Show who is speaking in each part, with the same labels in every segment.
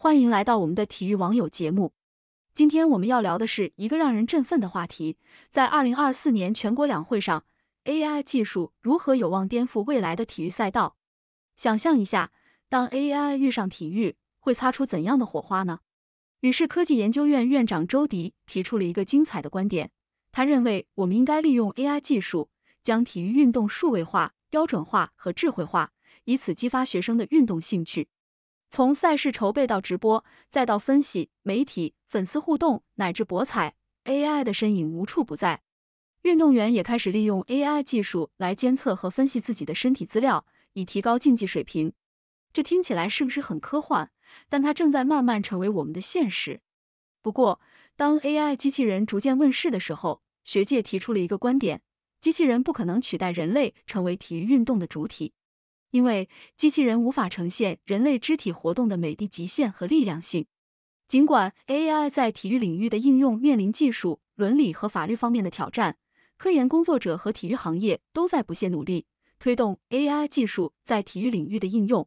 Speaker 1: 欢迎来到我们的体育网友节目。今天我们要聊的是一个让人振奋的话题，在二零二四年全国两会上，AI 技术如何有望颠覆未来的体育赛道？想象一下，当 AI 遇上体育，会擦出怎样的火花呢？于是科技研究院院长周迪提出了一个精彩的观点，他认为我们应该利用 AI 技术，将体育运动数位化、标准化和智慧化，以此激发学生的运动兴趣。从赛事筹备到直播，再到分析、媒体、粉丝互动乃至博彩，AI 的身影无处不在。运动员也开始利用 AI 技术来监测和分析自己的身体资料，以提高竞技水平。这听起来是不是很科幻？但它正在慢慢成为我们的现实。不过，当 AI 机器人逐渐问世的时候，学界提出了一个观点：机器人不可能取代人类成为体育运动的主体。因为机器人无法呈现人类肢体活动的美的极限和力量性。尽管 AI 在体育领域的应用面临技术、伦理和法律方面的挑战，科研工作者和体育行业都在不懈努力推动 AI 技术在体育领域的应用。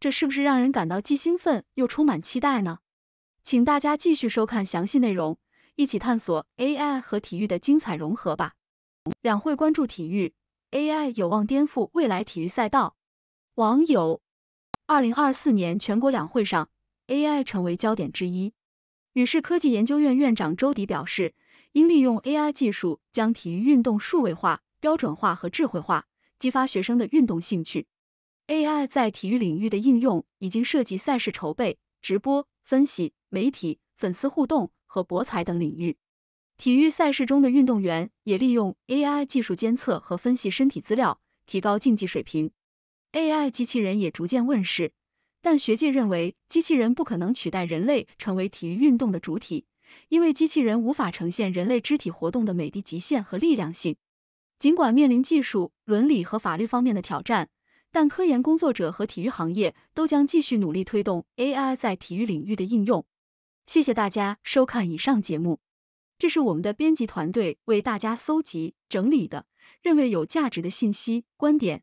Speaker 1: 这是不是让人感到既兴奋又充满期待呢？请大家继续收看详细内容，一起探索 AI 和体育的精彩融合吧。两会关注体育，AI 有望颠覆未来体育赛道。网友，二零二四年全国两会上，AI 成为焦点之一。宇视科技研究院院长周迪表示，应利用 AI 技术将体育运动数位化、标准化和智慧化，激发学生的运动兴趣。AI 在体育领域的应用已经涉及赛事筹备、直播、分析、媒体、粉丝互动和博彩等领域。体育赛事中的运动员也利用 AI 技术监测和分析身体资料，提高竞技水平。AI 机器人也逐渐问世，但学界认为机器人不可能取代人类成为体育运动的主体，因为机器人无法呈现人类肢体活动的美的极限和力量性。尽管面临技术、伦理和法律方面的挑战，但科研工作者和体育行业都将继续努力推动 AI 在体育领域的应用。谢谢大家收看以上节目，这是我们的编辑团队为大家搜集整理的认为有价值的信息观点。